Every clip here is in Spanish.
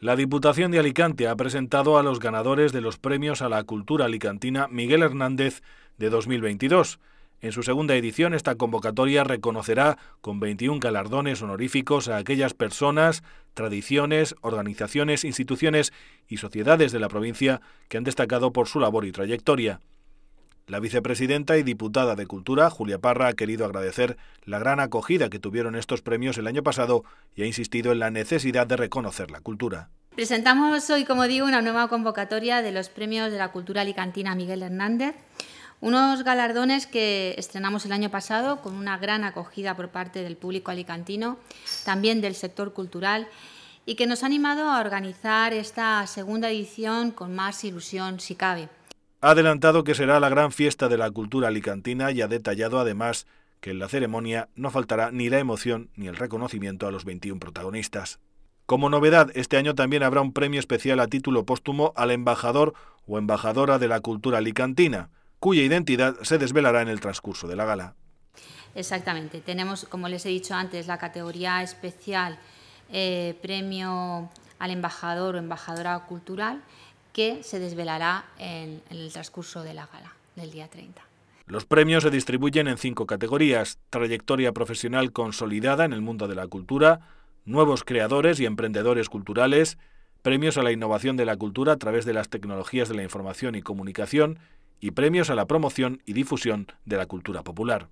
La Diputación de Alicante ha presentado a los ganadores de los premios a la cultura alicantina Miguel Hernández de 2022. En su segunda edición, esta convocatoria reconocerá con 21 galardones honoríficos a aquellas personas, tradiciones, organizaciones, instituciones y sociedades de la provincia que han destacado por su labor y trayectoria. La vicepresidenta y diputada de Cultura, Julia Parra, ha querido agradecer la gran acogida que tuvieron estos premios el año pasado y ha insistido en la necesidad de reconocer la cultura. Presentamos hoy, como digo, una nueva convocatoria de los premios de la cultura alicantina Miguel Hernández, unos galardones que estrenamos el año pasado con una gran acogida por parte del público alicantino, también del sector cultural y que nos ha animado a organizar esta segunda edición con más ilusión si cabe. Ha adelantado que será la gran fiesta de la cultura alicantina y ha detallado además que en la ceremonia no faltará ni la emoción ni el reconocimiento a los 21 protagonistas. Como novedad, este año también habrá un premio especial a título póstumo al embajador o embajadora de la cultura alicantina, cuya identidad se desvelará en el transcurso de la gala. Exactamente, tenemos, como les he dicho antes, la categoría especial eh, premio al embajador o embajadora cultural que se desvelará en, el transcurso de la gala del día 30. Los premios se distribuyen en cinco categorías, trayectoria profesional consolidada en el mundo de la cultura, nuevos creadores y emprendedores culturales, premios a la innovación de la cultura a través de las tecnologías de la información y comunicación y premios a la promoción y difusión de la cultura popular.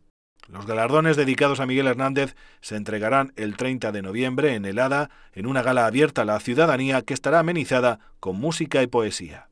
Los galardones dedicados a Miguel Hernández se entregarán el 30 de noviembre en El Hada, en una gala abierta a la ciudadanía que estará amenizada con música y poesía.